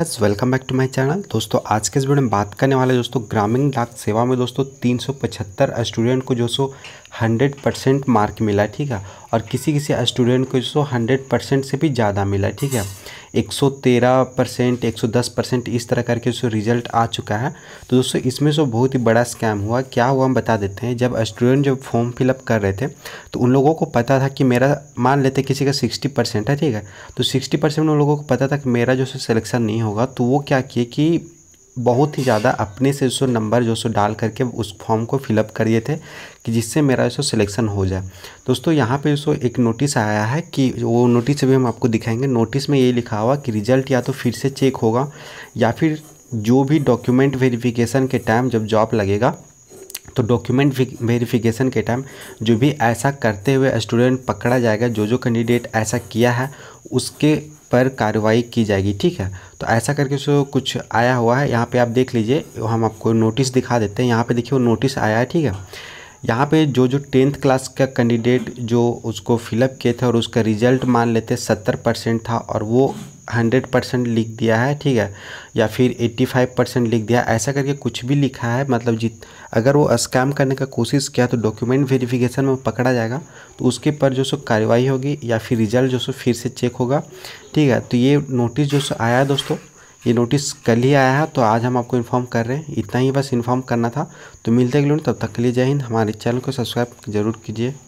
बस welcome back to my channel दोस्तों आज के इस वीडियो में बात करने वाले दोस्तों ग्रामीण डाक सेवा में दोस्तों 375 स्टूडेंट को जो सो 100 परसेंट मार्क मिला ठीक है और किसी किसी स्टूडेंट को जो हंड्रेड परसेंट से भी ज़्यादा मिला ठीक है एक सौ तेरह परसेंट एक सौ दस परसेंट इस तरह करके उसको रिजल्ट आ चुका है तो दोस्तों इसमें जो बहुत ही बड़ा स्कैम हुआ क्या हुआ हम बता देते हैं जब स्टूडेंट जब फॉर्म फिलअप कर रहे थे तो उन लोगों को पता था कि मेरा मान लेते किसी का सिक्सटी परसेंट है ठीक है तो सिक्सटी परसेंट उन लोगों को पता था कि मेरा जो सो सिलेक्शन नहीं होगा तो वो क्या किए कि बहुत ही ज़्यादा अपने से सो नंबर जो सो डाल करके उस फॉर्म को फिलअप करिए थे कि जिससे मेरा सो सिलेक्शन हो जाए दोस्तों यहाँ पे सो एक नोटिस आया है कि वो नोटिस भी हम आपको दिखाएंगे नोटिस में ये लिखा हुआ कि रिजल्ट या तो फिर से चेक होगा या फिर जो भी डॉक्यूमेंट वेरीफिकेशन के टाइम जब जॉब लगेगा तो डॉक्यूमेंट वेरिफिकेशन के टाइम जो भी ऐसा करते हुए स्टूडेंट पकड़ा जाएगा जो जो कैंडिडेट ऐसा किया है उसके पर कार्रवाई की जाएगी ठीक है तो ऐसा करके सो कुछ आया हुआ है यहाँ पे आप देख लीजिए हम आपको नोटिस दिखा देते हैं यहाँ पे देखिए वो नोटिस आया है ठीक है यहाँ पे जो जो टेंथ क्लास का कैंडिडेट जो उसको फिलअप किए थे और उसका रिजल्ट मान लेते सत्तर परसेंट था और वो हंड्रेड परसेंट लिख दिया है ठीक है या फिर एट्टी फाइव परसेंट लिख दिया ऐसा करके कुछ भी लिखा है मतलब जित अगर वो स्कैम करने का कोशिश किया तो डॉक्यूमेंट वेरिफिकेशन में पकड़ा जाएगा तो उसके पर जो सो कार्रवाई होगी या फिर रिजल्ट जो सो फिर से चेक होगा ठीक है तो ये नोटिस जो सो आया है दोस्तों ये नोटिस कल ही आया है तो आज हम आपको इन्फॉर्म कर रहे हैं इतना ही बस इन्फॉर्म करना था तो मिलते अगले तब तक के लिए जय हिंद हमारे चैनल को सब्सक्राइब जरूर कीजिए